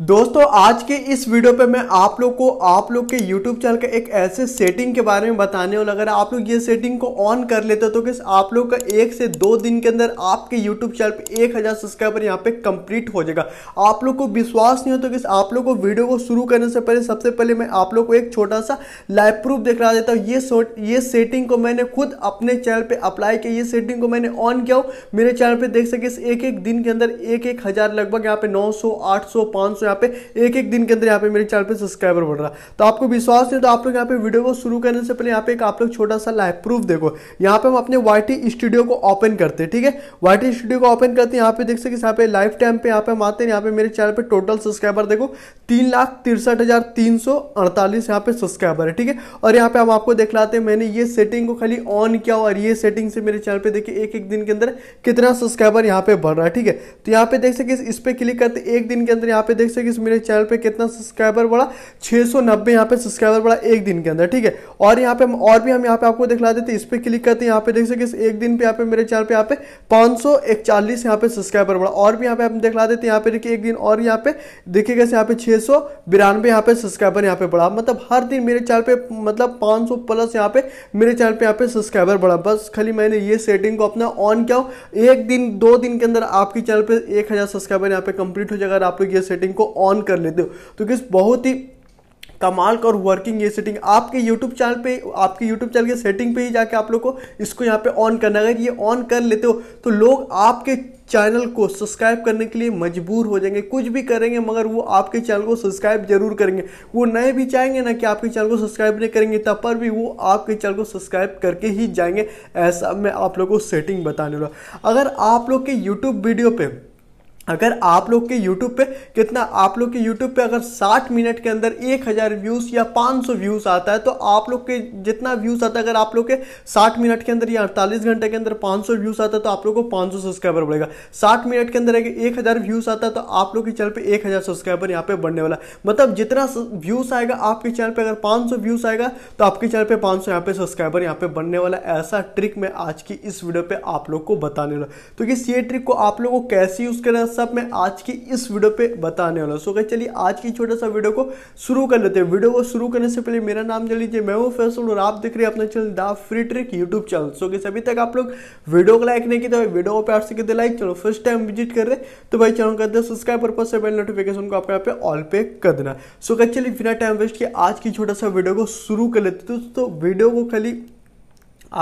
दोस्तों आज के इस वीडियो पे मैं आप लोग को आप लोग के YouTube चैनल के एक ऐसे सेटिंग के बारे में बताने वाला अगर आप लोग ये सेटिंग को ऑन कर लेते हो तो किस आप लोग का एक से दो दिन के अंदर आपके YouTube चैनल पे एक हज़ार सब्सक्राइबर यहाँ पे कंप्लीट हो जाएगा आप लोग को विश्वास नहीं हो तो किस आप लोग को वीडियो को शुरू करने से पहले सबसे पहले मैं आप लोग को एक छोटा सा लाइव प्रूफ रहा देता हूँ ये ये सेटिंग को मैंने खुद अपने चैनल पर अप्लाई किया ये सेटिंग को मैंने ऑन किया मेरे चैनल पर देख सके एक एक दिन के अंदर एक एक हज़ार लगभग यहाँ पे नौ सौ आठ सौ दोस्तों यहाँ पे एक एक दिन के अंदर यहाँ पे मेरे चैनल पे सब्सक्राइबर बढ़ रहा तो आपको विश्वास नहीं तो आप लोग यहाँ पे वीडियो को शुरू करने से पहले यहाँ पे एक आप लोग छोटा सा लाइव प्रूफ देखो यहाँ पे हम अपने वाई स्टूडियो को ओपन करते हैं ठीक है वाई स्टूडियो को ओपन करते हैं यहाँ पे देख सकते यहाँ पे लाइफ टाइम पे यहाँ पे हम आते हैं यहाँ पे मेरे चैनल पर टोटल सब्सक्राइबर देखो तीन लाख तिरसठ हजार पे सब्सक्राइबर है ठीक है और यहाँ पे हम आपको दिखलाते हैं मैंने ये सेटिंग को खाली ऑन किया और ये सेटिंग से मेरे चैनल पर देखिए एक एक दिन के अंदर कितना सब्सक्राइबर यहाँ पे बढ़ रहा है ठीक है तो यहाँ पे देख सकते इस पर क्लिक करते एक दिन के अंदर यहाँ पे देख सकते कि मेरे चैनल पे कितना सब्सक्राइबर बढ़ा छः सौ नब्बे यहाँ पर सब्सक्राइबर बढ़ा एक दिन के अंदर ठीक है और यहाँ पे हम और भी हम यहाँ पे आपको दिखला देते हैं इस पर क्लिक करते हैं यहाँ पे देख सकते एक दिन पे यहाँ पे मेरे चैनल पे यहाँ पे पाँच सौ एक चालीस यहाँ पे सब्सक्राइबर बढ़ा और भी यहाँ पे हम दिखला देते हैं यहाँ पे देखिए एक दिन और यहाँ पे देखिएगा यहाँ पे छः सौ बिरानवे यहाँ पे सब्सक्राइबर यहाँ पे बढ़ा मतलब हर दिन मेरे चैनल पे मतलब 500 प्लस यहाँ पे मेरे चैनल पे यहाँ पे सब्सक्राइबर बढ़ा बस खाली मैंने ये सेटिंग को अपना ऑन किया एक दिन दो दिन के अंदर आपके चैनल पे एक हज़ार सब्सक्राइबर यहाँ पे कंप्लीट हो जाएगा आप लोग ये सेटिंग को को ऑन कर लेते हो तो किस बहुत ही कमाल का और वर्किंग ये सेटिंग आपके यूट्यूब चैनल पे आपके यूट्यूब चैनल के सेटिंग पे ही जाके आप लोग को इसको यहाँ पे ऑन करना है ये ऑन कर लेते हो तो लोग आपके चैनल को सब्सक्राइब करने के लिए मजबूर हो जाएंगे कुछ भी करेंगे मगर वो आपके चैनल को सब्सक्राइब जरूर करेंगे वो नए भी चाहेंगे ना कि आपके चैनल को सब्सक्राइब नहीं करेंगे तब पर भी वो आपके चैनल को सब्सक्राइब करके ही जाएंगे ऐसा मैं आप लोग को सेटिंग बताने वाला अगर आप लोग के यूट्यूब वीडियो पर अगर आप लोग के YouTube पे कितना आप लोग के YouTube पे अगर 60 मिनट के अंदर 1000 व्यूज़ या 500 व्यूज़ आता है तो आप लोग के जितना व्यूज़ आता है अगर आप लोग के 60 मिनट के अंदर या 48 घंटे के अंदर 500 व्यूज़ आता है तो आप लोग को 500 सब्सक्राइबर बढ़ेगा 60 मिनट के अंदर अगर हजार व्यूज़ आता है तो आप लोग के चैनल पर एक सब्सक्राइबर यहाँ पर बढ़ने वाला मतलब जितना व्यूज़ आएगा आपके चैनल पर अगर पाँच व्यूज़ आएगा तो आपके चैनल पर पाँच सौ यहाँ सब्सक्राइबर यहाँ पर बढ़ने वाला ऐसा ट्रिक मैं आज की इस वीडियो पर आप लोग को बताने वाला तो इस ये ट्रिक को आप लोग को कैसे यूज़ करना सब मैं आज की इस वीडियो पे बताने वाला हूँ सो क्या चलिए आज की छोटा सा वीडियो को शुरू कर लेते हैं वीडियो को शुरू करने से पहले मेरा नाम जान लीजिए मैं हूँ फैसल और आप देख रहे हैं अपना channel the free trick YouTube channel so कि अभी तक आप लोग वीडियो को लाइक नहीं किया तो वीडियो को प्यार से कितने लाइक चलो फर्स्ट टाइम विजिट कर रहे तो भाई चैनल कर दे सब्सक्राइब पर से बेल नोटिफिकेशन को आपको यहाँ पे ऑल पे कर देना सो क्या चलिए बिना टाइम वेस्ट किया आज की छोटा सा वीडियो को शुरू कर लेते दोस्तों तो वीडियो को खाली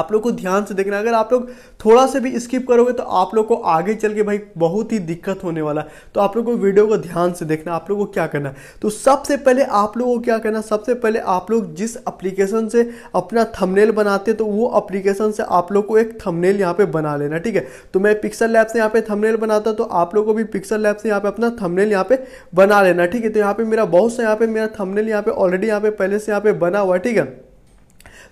आप लोग को ध्यान से देखना अगर आप लोग थोड़ा सा भी स्किप करोगे तो आप लोग को आगे चल के भाई बहुत ही दिक्कत होने वाला है तो आप लोग को वीडियो को ध्यान से देखना आप लोग को क्या करना तो सबसे पहले आप लोग को क्या करना सबसे पहले आप लोग जिस अप्लीकेशन से अपना थमनेल बनाते तो वो अप्लीकेशन से आप लोग को एक थमनेल यहाँ पे बना लेना ठीक है तो मैं पिक्सल लैब से यहाँ पे थमनेल बनाता तो आप लोग को भी पिक्सल लैब से यहाँ पे अपना थमनेल यहाँ पे बना लेना ठीक है तो यहाँ पे मेरा बहुत सा यहाँ पे मेरा थमनेल यहाँ पे ऑलरेडी यहाँ पे पहले से यहाँ पे बना हुआ ठीक है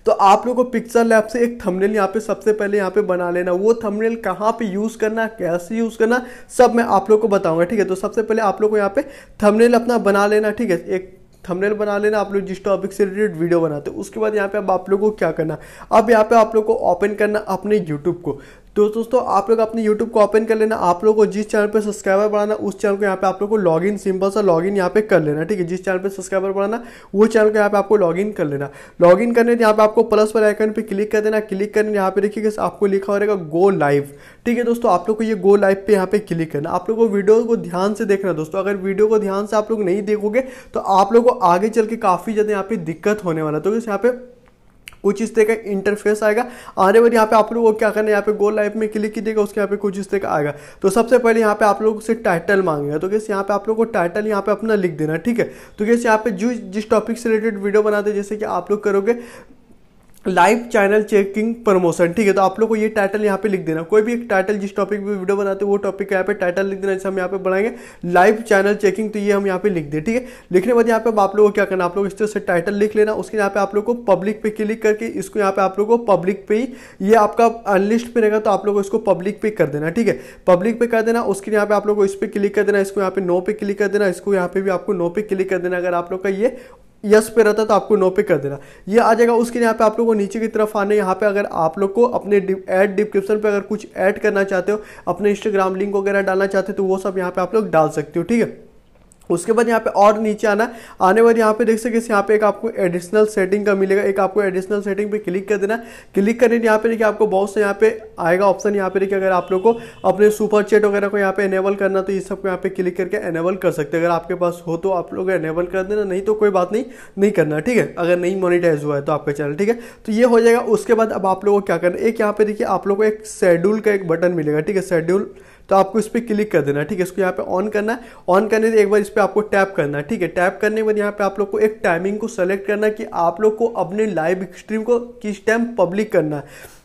तो आप लोगों को पिक्चर लैब से एक थंबनेल यहाँ पे सबसे पहले यहाँ पे बना लेना वो थंबनेल कहाँ पे यूज़ करना कैसे यूज़ करना सब मैं आप लोग को बताऊंगा ठीक है तो सबसे पहले आप लोग को यहाँ पे थंबनेल अपना बना लेना ठीक है एक थंबनेल बना लेना आप लोग जिस टॉपिक से रिलेटेड वीडियो बनाते हैं उसके बाद यहाँ पे अब आप लोग को क्या करना अब यहाँ पे आप लोग को ओपन करना अपने यूट्यूब को तो दोस्तों आप लोग अपने यूट्यूब को ओपन कर लेना आप लोगों को जिस चैनल पर सब्सक्राइबर बढ़ाना उस चैनल को यहाँ पे आप लोगों को लॉगिन सिंपल सा लॉगिन यहाँ पे कर लेना ठीक है जिस चैनल पे सब्सक्राइबर बढ़ाना वो चैनल को यहाँ पे आपको लॉगिन कर लेना लॉगिन करने यहाँ पे आपको प्लस वाले आइकन पे क्लिक कर देना क्लिक करने यहाँ पे देखिए आपको लिखा हो रहेगा गो लाइव ठीक है दोस्तों आप लोग को ये गो लाइव पे यहाँ पे क्लिक करना आप लोग को वीडियो को ध्यान से देखना दोस्तों अगर वीडियो को ध्यान से आप लोग नहीं देखोगे तो आप लोग को आगे चल के काफ़ी ज़्यादा यहाँ पे दिक्कत होने वाला तो यहाँ पे कुछ इस तरह का इंटरफेस आएगा आने वाले यहाँ पे आप लोग को क्या करना है यहाँ पे गोल लाइफ में क्लिक कीजिएगा उसके यहाँ पे कुछ इस तरह का आएगा तो सबसे पहले यहाँ पे आप लोग से टाइटल मांगेगा तो कैसे यहाँ पे आप लोग को टाइटल यहाँ पे अपना लिख देना ठीक है तो कैसे यहाँ पे जो जिस टॉपिक से रिलेटेड वीडियो बनाते जैसे कि आप लोग करोगे लाइव चैनल चेकिंग प्रमोशन ठीक है तो आप लोग को ये टाइटल यहाँ पे लिख देना कोई भी एक टाइटल जिस टॉपिक पे वीडियो बनाते हैं वो टॉपिक का यहाँ पे टाइटल लिख देना जैसे हम यहाँ पे बनाएंगे लाइव चैनल चेकिंग तो ये हम यहाँ पे लिख दे ठीक है लिखने बाद यहाँ पे आप लोगों को क्या करना आप लोग इस तरह से टाइटल लिख लेना उसके यहाँ पे आप लोग को पब्लिक पे क्लिक करके इसको यहाँ पे आप लोग को पब्लिक पे ही ये आपका अनलिस्ट पे रहेगा तो आप लोग इसको पब्लिक पे कर देना ठीक है पब्लिक पे कर देना उसके यहाँ पे आप लोग को इस पर क्लिक कर देना इसको यहाँ पे नो पे क्लिक कर देना इसको यहाँ पे भी आपको नो पे क्लिक कर देना अगर आप लोग का ये यस पे रहता तो आपको नो पे कर देना ये आ जाएगा उसके लिए यहाँ पे आप लोगों को नीचे की तरफ आने यहाँ पे अगर आप लोग को अपने ऐड डिस्क्रिप्शन पे अगर कुछ ऐड करना चाहते हो अपने इंस्टाग्राम लिंक वगैरह डालना चाहते हो तो वो सब यहाँ पे आप लोग डाल सकते हो ठीक है उसके बाद यहाँ पे और नीचे आना आने बाद यहाँ पे देख सकते यहाँ पे एक आपको एडिशनल सेटिंग का मिलेगा एक आपको एडिशनल सेटिंग पे क्लिक कर देना क्लिक करने यहाँ पे देखिए आपको बहुत से यहाँ पे आएगा ऑप्शन यहाँ पे देखिए अगर आप लोग को अपने सुपर चेट वगैरह को यहाँ पे एनेबल करना तो ये सब को यहाँ पे क्लिक करके एनेबल कर सकते अगर आपके पास हो तो आप लोग एनेबल कर देना नहीं तो कोई बात नहीं नहीं करना ठीक है अगर नहीं मोनिटाइज हुआ है तो आपका चैनल ठीक है तो ये हो जाएगा उसके बाद अब आप लोग को क्या करना एक यहाँ पे देखिए आप लोग को एक शेड्यूल का एक बटन मिलेगा ठीक है शेड्यूल तो आपको इस पर क्लिक कर देना है ठीक है इसको यहाँ पे ऑन करना है ऑन करने एक बार इस पर आपको टैप करना है ठीक है टैप करने के बाद यहाँ पे आप लोग को एक टाइमिंग को सेलेक्ट करना कि आप लोग को अपने लाइव स्ट्रीम को किस टाइम पब्लिक करना है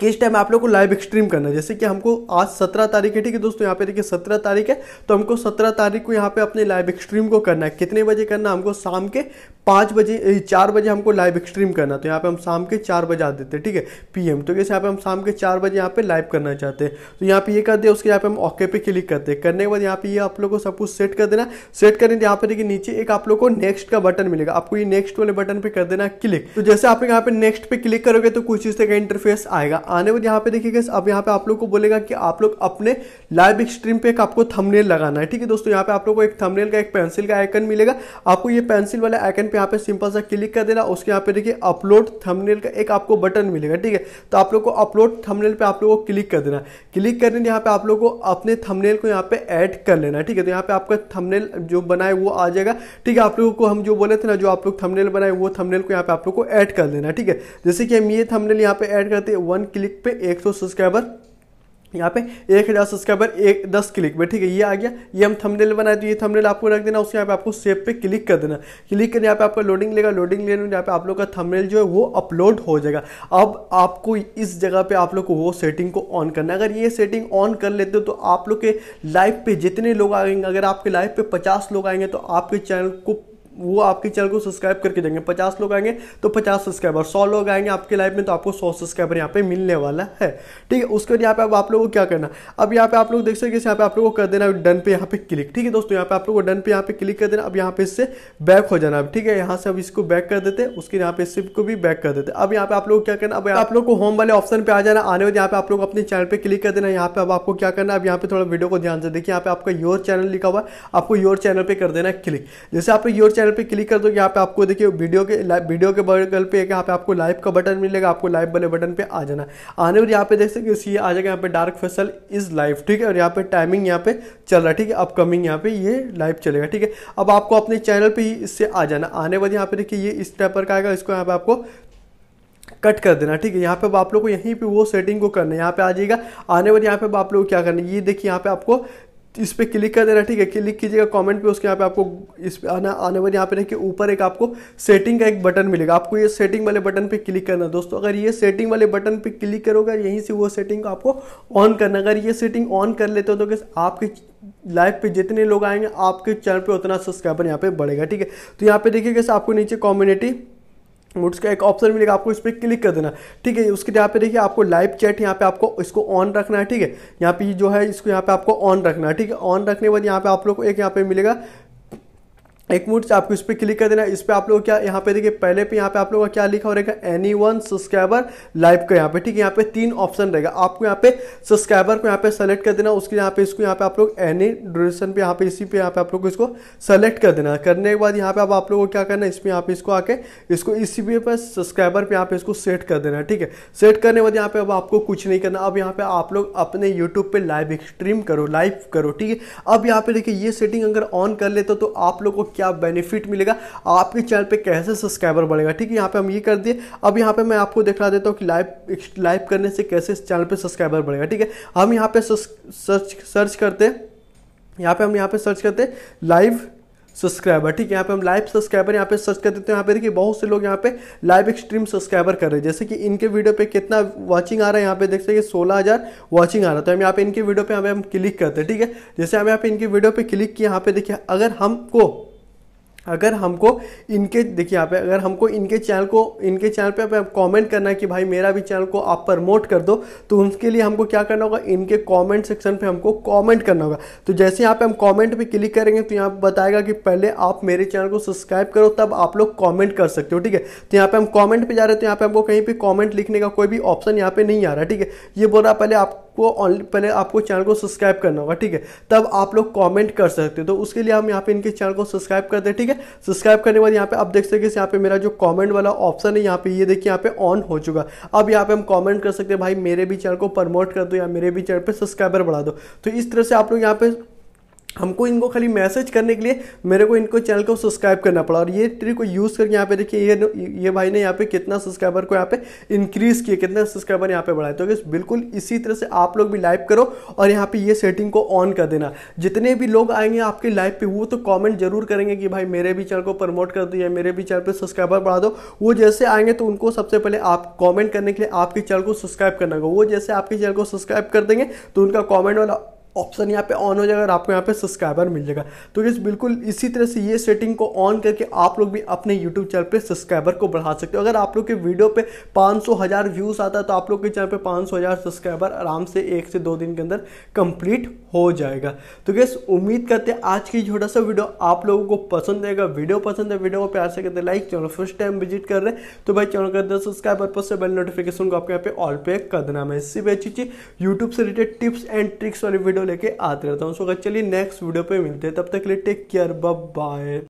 किस टाइम आप लोग को लाइव स्ट्रीम करना है जैसे कि हमको आज सत्रह तारीख है ठीक है दोस्तों यहाँ पे देखिए सत्रह तारीख है तो हमको सत्रह तारीख को यहाँ पे अपने लाइव स्ट्रीम को करना है कितने बजे करना है हमको शाम के पाँच बजे चार बजे हमको लाइव स्ट्रीम करना तो यहाँ पे हम शाम के चार बजे आ देते हैं ठीक है पीएम तो कैसे यहाँ पे हम शाम के चार बजे यहाँ पे लाइव करना चाहते हैं तो यहाँ पे ये कर दिया उसके यहाँ पे हम ओके पे क्लिक करते हैं करने के बाद यहाँ पे ये आप लोगों को सब कुछ सेट कर देना सेट करने यहाँ पे देखिए नीचे एक आप लोग को नेक्स्ट का बटन मिलेगा आपको ये नेक्स्ट वाले बटन पर कर देना क्लिक तो जैसे आप यहाँ पे नेक्स्ट पे क्लिक करोगे तो कुछ चीज़ का इंटरफेस आएगा आने वाले यहाँ पे देखिएगा अब यहाँ पे आप लोग को बोलेगा कि आप लोग अपने लाइव स्ट्रीम पे एक आपको थमनेल लगाना है ठीक है दोस्तों यहाँ पे आप लोग को एक थमनेल का एक पेंसिल का आइकन मिलेगा आपको ये पेंसिल वाले आइकन पे यहाँ पे सिंपल सा क्लिक कर देना उसके यहाँ पे देखिए अपलोड थंबनेल का एक आपको बटन मिलेगा ठीक है तो आप लोग को अपलोड थंबनेल पे आप लोग को क्लिक कर देना क्लिक करने यहाँ पे आप लोग को अपने थंबनेल को यहाँ पे ऐड कर लेना ठीक है तो यहाँ पे आपका थंबनेल जो बनाए वो आ जाएगा ठीक है आप लोगों को हम जो बोले थे ना जो आप लोग थमनेल बनाए वो थमनेल को यहाँ पे आप लोग को ऐड कर लेना ठीक है जैसे कि हम ये थमनेल यहाँ पे ऐड करते हैं वन क्लिक पे एक सब्सक्राइबर यहाँ पे एक हज़ार सब्सक्राइबर एक दस क्लिक में ठीक है ये आ गया ये हम थंबनेल बनाए तो ये थंबनेल आपको रख देना उसके यहाँ पे आपको सेव पे क्लिक कर देना क्लिक करने यहाँ पे आपका लोडिंग लेगा लोडिंग लेने यहाँ पे आप लोग का थंबनेल जो है वो अपलोड हो जाएगा अब आपको इस जगह पे आप लोग को वो सेटिंग को ऑन करना अगर ये सेटिंग ऑन कर लेते हो तो आप लोग के लाइव पे जितने लोग आएंगे अगर आपके लाइव पे पचास लोग आएंगे तो आपके चैनल को वो आपके चैनल को सब्सक्राइब करके देंगे पचास लोग आएंगे तो पचास सब्सक्राइबर सौ लोग आएंगे आपके लाइफ में तो आपको सौ सब्सक्राइबर यहाँ पे मिलने वाला है ठीक है उसके बाद यहाँ पे आप लोगों को क्या करना अब यहाँ पे आप लोग देख सकते यहाँ पे आप लोगों को कर देना डन पे यहाँ पे क्लिक ठीक है दोस्तों यहाँ पे आप लोग को डन पे यहाँ पे क्लिक कर देना अब यहाँ पे इससे बैक हो जाना अब ठीक है यहाँ से अब इसको बैक कर देते उसके यहाँ पे सिप को भी बैक कर देते अब यहाँ पे आप लोग क्या करना अब आप लोग को होम वाले ऑप्शन पे आ जाना आने वाले यहाँ पे आप लोग अपने चैनल पे क्लिक कर देना यहाँ पे अब आपको क्या करना अब यहाँ पे थोड़ा वीडियो को ध्यान से देखिए यहाँ पे आपका योर चैनल लिखा हुआ है आपको योर चैनल पे कर देना क्लिक जैसे आप योर चैनल बटन पे क्लिक कर दो यहाँ पे आपको देखिए वीडियो के वीडियो के बगल पे यहाँ पे आपको लाइव का बटन मिलेगा आपको लाइव वाले बटन पे आ जाना आने पर यहाँ पे देख सकते सी आ जाएगा यहाँ पे डार्क फेसल इज लाइव ठीक है और यहाँ पे टाइमिंग यहाँ पे चल रहा है ठीक है अपकमिंग यहाँ पे ये लाइव चलेगा ठीक है अब आपको अपने चैनल पर ही इससे आ जाना आने वाले यहाँ पे देखिए ये इस टाइप पर का आएगा इसको यहाँ पे आपको कट कर देना ठीक है यहाँ पे आप लोग को यहीं पे वो सेटिंग को करना है यहाँ पे आ जाएगा आने वाले यहाँ पे आप लोग क्या करना है ये देखिए यहाँ पे आपको इस पर क्लिक कर देना ठीक है क्लिक कीजिएगा कमेंट पे उसके यहाँ पे आपको इस पे आना आने वाले यहाँ पे देखिए ऊपर एक आपको सेटिंग का एक बटन मिलेगा आपको ये सेटिंग वाले बटन पे क्लिक करना दोस्तों अगर ये सेटिंग वाले बटन पे क्लिक करोगे यहीं से वो सेटिंग को आपको ऑन करना अगर ये सेटिंग ऑन कर लेते हो तो आपके लाइव पे जितने लोग आएंगे आपके चैनल पर उतना सब्सक्राइबर यहाँ पर बढ़ेगा ठीक है तो यहाँ पे देखिए कैसे आपको नीचे कॉम्युनिटी नोट्स का एक ऑप्शन मिलेगा आपको इस पर क्लिक कर देना ठीक है उसके यहाँ पे देखिए आपको लाइव चैट यहाँ पे आपको इसको ऑन रखना है ठीक है यहाँ पे जो है इसको यहाँ पे आपको ऑन रखना है ठीक है ऑन रखने के बाद यहाँ पे आप लोग को एक यहाँ पे मिलेगा एक से आपको इस पर क्लिक कर देना इस पर आप लोग क्या यहाँ पे देखिए पहले पे यहाँ पे आप लोगों का क्या लिखा हो रहेगा एनी वन सब्सक्राइबर लाइव का यहाँ पे ठीक है यहाँ पे तीन ऑप्शन रहेगा आपको यहाँ पे सब्सक्राइबर को यहाँ पे सेलेक्ट कर देना उसके यहाँ पे इसको यहाँ पे आप लोग एनी ड्यूरेशन पे यहाँ पे इसी पे यहाँ पे आप लोग इसको सेलेक्ट कर देना करने के बाद यहाँ पे अब आप लोगों को क्या करना है इसमें यहाँ पे इसको आके इसको इसी पे पर सब्सक्राइबर पर यहाँ पे इसको सेट कर देना ठीक है सेट करने के बाद यहाँ पे अब आपको कुछ नहीं करना अब यहाँ पे आप लोग अपने यूट्यूब पर लाइव स्ट्रीम करो लाइव करो ठीक है अब यहाँ पे देखिए ये सेटिंग अगर ऑन कर लेते तो आप लोग को क्या बेनिफिट मिलेगा आपके चैनल पे कैसे सब्सक्राइबर बढ़ेगा ठीक है यहाँ पे हम ये कर दिए अब यहाँ पे मैं आपको दिखा देता हूँ कि लाइव लाइव करने से कैसे इस चैनल पे सब्सक्राइबर बढ़ेगा ठीक है हम यहाँ पे सर्च सर्च करते हैं यहाँ पे हम यहाँ पे सर्च करते लाइव सब्सक्राइबर ठीक है यहाँ पे हम लाइव सब्सक्राइबर यहाँ पे सर्च कर देते हैं यहाँ पे देखिए बहुत से लोग यहाँ पे लाइव एक्सट्रीम सब्सक्राइबर कर रहे हैं जैसे कि इनके वीडियो पे कितना वाचिंग आ रहा है यहाँ पे देख सकते सोलह हज़ार वाचिंग आ रहा है तो हम यहाँ पे इनके वीडियो पे हमें हम क्लिक करते हैं ठीक है जैसे हम यहाँ पे इनके वीडियो पे क्लिक किया यहाँ पे देखिए अगर हमको अगर हमको इनके देखिए यहाँ पे अगर हमको इनके चैनल को इनके चैनल पे आप कमेंट करना है कि भाई मेरा भी चैनल को आप प्रमोट कर दो तो उनके लिए हमको क्या करना होगा इनके कमेंट सेक्शन पे हमको कमेंट करना होगा तो जैसे यहाँ पे हम कमेंट पे क्लिक करेंगे तो यहाँ बताएगा कि पहले आप मेरे चैनल को सब्सक्राइब करो तब आप लोग कॉमेंट कर सकते हो ठीक है तो यहाँ पर हम कॉमेंट पर जा रहे थे तो यहाँ पर हमको कहीं पर कॉमेंट लिखने का कोई भी ऑप्शन यहाँ पर नहीं आ रहा ठीक है ये बोल रहा पहले आप को पहले आपको चैनल को सब्सक्राइब करना होगा ठीक है तब आप लोग कॉमेंट कर सकते हो तो उसके लिए हम यहाँ पे इनके चैनल को सब्सक्राइब करते हैं ठीक है सब्सक्राइब करने के बाद यहाँ पे आप देख सकते हैं यहाँ पे मेरा जो कॉमेंट वाला ऑप्शन है यहाँ पे ये देखिए यहाँ पे ऑन हो चुका अब यहाँ पे हम कॉमेंट कर सकते हैं भाई मेरे भी चैनल को प्रमोट कर दो या मेरे भी चैनल पर सब्सक्राइबर बढ़ा दो तो इस तरह से आप लोग यहाँ पे हमको इनको खाली मैसेज करने के लिए मेरे को इनको चैनल को सब्सक्राइब करना पड़ा और ये ट्रिक को यूज़ करके यहाँ पे देखिए ये ये भाई ने यहाँ पे कितना सब्सक्राइबर को यहाँ पे इंक्रीज़ किया कितना सब्सक्राइबर यहाँ पे बढ़ाया तो गैस बिल्कुल इसी तरह से आप लोग भी लाइव करो और यहाँ पे ये सेटिंग को ऑन कर देना जितने भी लोग आएंगे आपके लाइव पर वो तो कॉमेंट जरूर करेंगे कि भाई मेरे भी चैनल को प्रमोट कर दो या मेरे भी चैनल पर सब्सक्राइबर बढ़ा दो वो जैसे आएंगे तो उनको सबसे पहले आप कॉमेंट करने के लिए आपके चैनल को सब्सक्राइब करना होगा वो जैसे आपके चैनल को सब्सक्राइब कर देंगे तो उनका कॉमेंट वाला ऑप्शन यहाँ पे ऑन हो जाएगा और आपको यहाँ पे सब्सक्राइबर मिल जाएगा तो इस बिल्कुल इसी तरह से ये सेटिंग को ऑन करके आप लोग भी अपने यूट्यूब चैनल पर सब्सक्राइबर को बढ़ा सकते हो अगर आप लोग के वीडियो पे पाँच सौ हज़ार व्यूज़ आता है तो आप लोग के चैनल पे पाँच सौ हज़ार सब्सक्राइबर आराम से एक से दो दिन के अंदर कंप्लीट हो जाएगा तो गैस उम्मीद करते हैं आज की छोटा सा वीडियो आप लोगों को पसंद आएगा वीडियो पसंद है वीडियो को प्यार से करते like channel first time visit कर रहे हैं तो भाई चैनल कर सब्सक्राइब पर्पज से बेल नोटिफिकेशन को आपके यहाँ पे ऑल पे कर देना मैं इससे भी अच्छी चीज यूट्यूब से रिलेटेड टिप्स एंड ट्रिक्स वाली वीडियो लेके आते रहता हूँ सो चलिए नेक्स्ट वीडियो पे मिलते हैं तब तक के लिए टेक केयर बाय